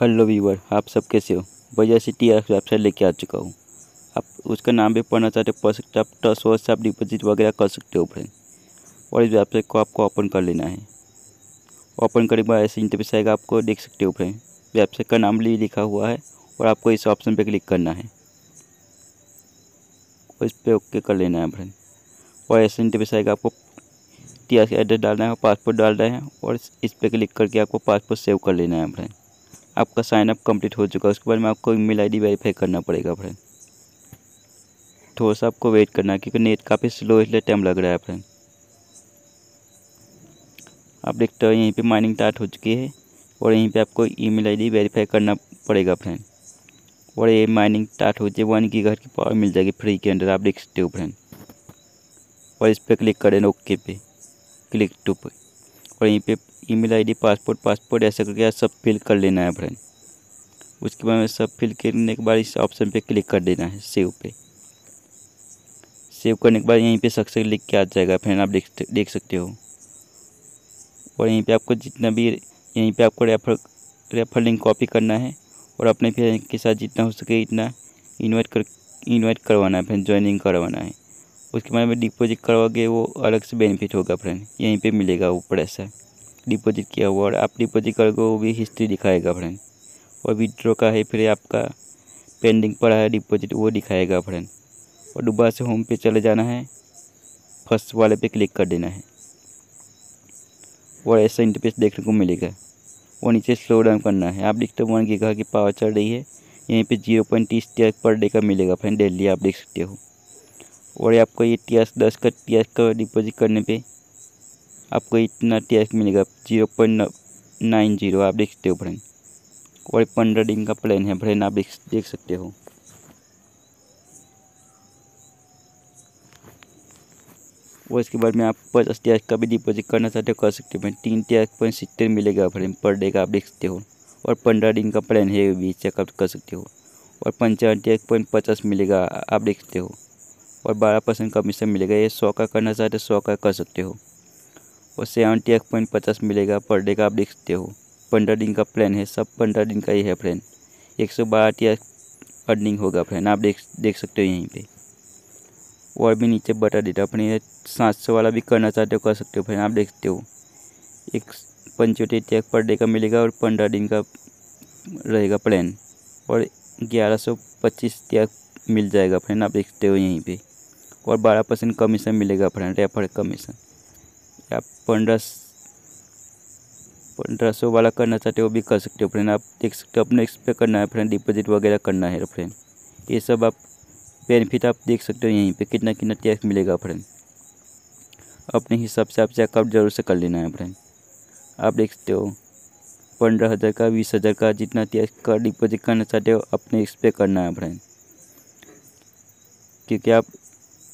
hello viewer आप सब कैसे हो बजाज सिटी एफ वेबसाइट लेके आ चुका हूँ आप उसका नाम भी पढ़ना चाहते हो पढ़ सकते हो आप ट्रस्ट वर्स से आप डिपोजिट वगैरह कर सकते हो फ्रेंड और इस वेबसाइट को आपको ओपन कर लेना है ओपन करने के बाद ऐसे इंटरव्यू आएगा आपको देख सकते हो फ्रेंड वेबसाइट का नाम भी लिखा हुआ है और आपको इस ऑप्शन पर क्लिक करना है और इस पर ओके कर लेना है फ्रेंड और ऐसे इंटरव्यू आएगा आपको टी एड्रेस डालना है पासपोर्ट डालना है और इस पर क्लिक करके आपको पासपोर्ट सेव कर लेना है फ्रेंड आपका साइनअप कंप्लीट हो चुका है उसके बाद में आपको ईमेल आईडी वेरीफाई करना पड़ेगा फ्रेंड थोड़ा सा आपको वेट करना है क्योंकि नेट काफ़ी स्लो इसलिए टाइम लग रहा है फ्रेंड आप देखते हो यहीं पे माइनिंग स्टार्ट हो चुकी है और यहीं पे आपको ईमेल आईडी वेरीफाई करना पड़ेगा फ्रेंड और ये माइनिंग स्टार्ट हो चुकी है वन की घर की पावर मिल जाएगी फ्री के अंदर आप देख सकते हो फ्रेंड और इस पर क्लिक करें ओके पे क्लिक टू पे और यहीं पे ईमेल आईडी पासपोर्ट पासपोर्ट ऐसा करके सब फिल कर लेना है फ्रेंड उसके बाद में सब फिल करने के बाद इस ऑप्शन पे क्लिक कर देना है सेव पे सेव करने के बाद यहीं पे सक्सेस लिख के आ जाएगा फ्रेंड आप देख देख सकते हो और यहीं पे आपको जितना भी यहीं पे आपको रेफर रेफर लिंक कॉपी करना है और अपने फ्रेंड के साथ जितना हो सके इतना इन्वाइट कर इन्वाइट करवाना है फ्रेंड ज्वाइनिंग करवाना है उसके बाद में करवा के वो अलग से बेनिफिट होगा फ्रेंड यहीं पे मिलेगा ऊपर ऐसा डिपॉजिट किया हुआ और आप डिपॉजिट करोगे वो भी हिस्ट्री दिखाएगा फ्रेंड और विड्रो का है फिर आपका पेंडिंग पड़ा है डिपॉजिट वो दिखाएगा फ्रेंड और दोबारा से होम पे चले जाना है फर्स्ट वाले पे क्लिक कर देना है और ऐसा इंटरपेस देखने को मिलेगा और नीचे स्लो डाउन करना है आप देखते हो वन गीगा की पावर चल रही है यहीं पे जीरो पॉइंट तीस टीयर पर डे का मिलेगा फ्रेंड डेली आप देख सकते हो और आपको ये टी एस दस का टी का डिपॉजिट करने पे आपको इतना टैक्स मिलेगा जीरो पॉइंट नाइन जीरो आप देख सकते हो फ्रेंड और पंद्रह दिन का प्लान है फ्रेंड आप देख देख सकते हो और इसके बाद में आप पचास टैक्स का भी डिपॉजिट करना चाहते हो कर सकते हो फ्रेंड तीन टैक्स पॉइंट सिक्सटीन मिलेगा फ्रेंड पर डे का आप देख सकते हो और पंद्रह दिन का प्लान है भी चेकअप कर सकते हो और पंचावन टैक्स पॉइंट पचास मिलेगा आप देख सकते हो और बारह परसेंट कमीशन मिलेगा ये सौ का करना चाहते हो सौ का कर सकते हो और सेवेंटी एक पॉइंट पचास मिलेगा पर डे का आप देख सकते हो पंद्रह दिन का प्लान है सब पंद्रह दिन का ही है फ्रेंड एक सौ बारह टी अर्निंग होगा फ्रेंड आप देख देख सकते हो यहीं पे और भी नीचे बता देता अपने सात सौ वाला भी करना चाहते हो कर सकते हो फ्रेंड आप देख सकते हो एक पंचोटी चेक पर डे का मिलेगा और पंद्रह दिन का रहेगा प्लान और ग्यारह सौ पच्चीस चेक मिल जाएगा फ्रेंड आप देख सकते हो यहीं पे और बारह परसेंट कमीशन मिलेगा फ्रेंड रेफर कमीशन आप पंद्रह पंद्रह सौ वाला करना चाहते हो भी कर सकते हो फ्रेंड आप देख सकते हो अपने इस पर करना है फ्रेंड डिपॉजिट वगैरह करना है फ्रेंड ये सब आप बेनिफिट आप देख सकते हो यहीं पे कितना कितना टैक्स मिलेगा फ्रेंड अपने हिसाब से आप चेकअप जरूर से कर लेना है फ्रेंड आप देख सकते हो पंद्रह हज़ार का बीस हज़ार का जितना टैक्स का डिपॉजिट करना चाहते हो अपने इस पर करना है फ्रेंड क्योंकि आप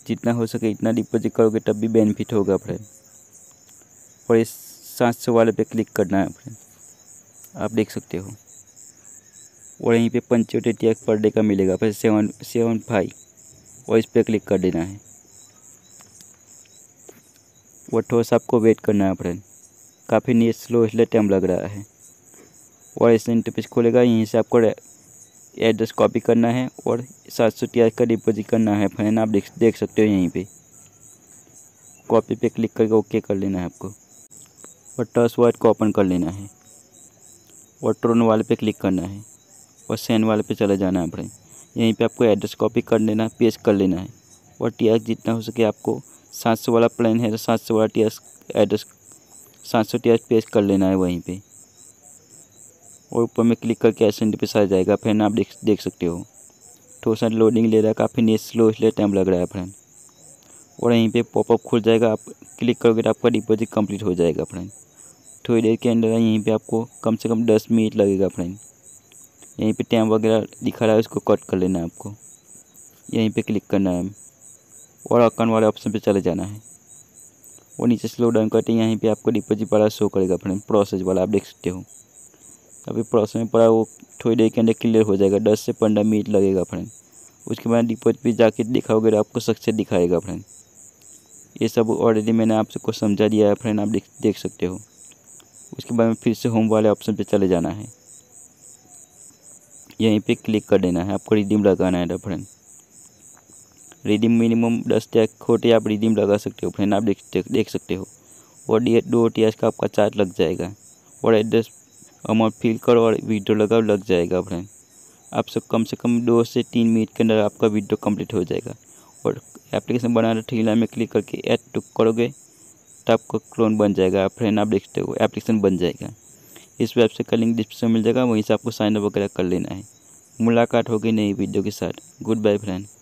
जितना हो सके इतना डिपॉजिट करोगे तब भी बेनिफिट होगा फ्रेंड और इस सात सौ वाले पे क्लिक करना है फ्रेंड आप देख सकते हो और यहीं पे टी एक्स पर डे का मिलेगा फिर सेवन सेवन फाइव और इस पर क्लिक कर देना है वो ठोस आपको वेट करना है फ्रेंड काफ़ी नीट स्लो इसलिए टाइम लग रहा है और इस इंटरपेज खोलेगा यहीं से आपको एड्रेस कॉपी करना है और सात सौ टी का डिपोजिट करना है फ्रेंड आप देख देख सकते हो यहीं पे कॉपी पे क्लिक करके ओके कर लेना है आपको और टर्स वाइट को ओपन कर लेना है और ट्रोन वाले पे क्लिक करना है और सैन वाले पे चले जाना है अपने यहीं पे आपको एड्रेस कॉपी कर लेना है पेस्ट कर लेना है और टी जितना हो सके आपको सात सौ वाला प्लान है तो सात सौ वाला टी एड्रेस सात सौ टी पेस्ट कर लेना है वहीं पर और ऊपर में क्लिक करके एस पे आ जाएगा फ्रेंड आप देख देख सकते हो थोड़ा सा लोडिंग ले रहा है काफ़ी नेट स्लो इसलिए टाइम लग रहा है फ्रेंड और यहीं पे पॉपअप खुल जाएगा आप क्लिक करोगे तो आपका डिपॉजिट कंप्लीट हो जाएगा फ्रेंड थोड़ी देर के अंदर यहीं पे आपको कम से कम दस मिनट लगेगा फ्रेंड यहीं पे टाइम वगैरह दिखा रहा है उसको कट कर लेना है आपको यहीं पे क्लिक करना है और अकाउंट वाले ऑप्शन पे चले जाना है और नीचे स्लो डाउन करते हैं यहीं पर आपको डिपोजिट वाला शो करेगा फ्रेंड प्रोसेस वाला आप देख सकते हो अभी प्रोसेस में पड़ा वो थोड़ी देर के अंदर क्लियर हो जाएगा दस से पंद्रह मिनट लगेगा फ्रेंड उसके बाद डिपोजिट पर जाके दिखाओगे तो आपको सक्सेस दिखाएगा फ्रेंड ये सब ऑलरेडी मैंने आप सबको समझा दिया है फ्रेंड आप देख देख सकते हो उसके बाद में फिर से होम वाले ऑप्शन पे चले जाना है यहीं पे क्लिक कर देना है आपको रिडीम लगाना है फ्रेंड रिडीम मिनिमम दस टैक खोटे आप रिडीम लगा सकते हो फ्रेंड आप देख देख सकते हो और डी दो टी का आपका चार्ज लग जाएगा और एड्रेस अमाउंट फिल करो और वीडियो लगाओ लग जाएगा फ्रेंड आप सब कम से कम दो से तीन मिनट के अंदर आपका वीडियो कम्प्लीट हो जाएगा और एप्लीकेशन बनाने ठीक लाइन में क्लिक करके ऐड टू करोगे तो आपका क्लोन बन जाएगा फ्रेंड आप देखते हो एप्लीकेशन बन जाएगा इस वेबसाइट का लिंक डिस्क्रिप्शन मिल जाएगा वहीं से आपको साइन अप वगैरह कर लेना है मुलाकात होगी नई वीडियो के साथ गुड बाय फ्रेंड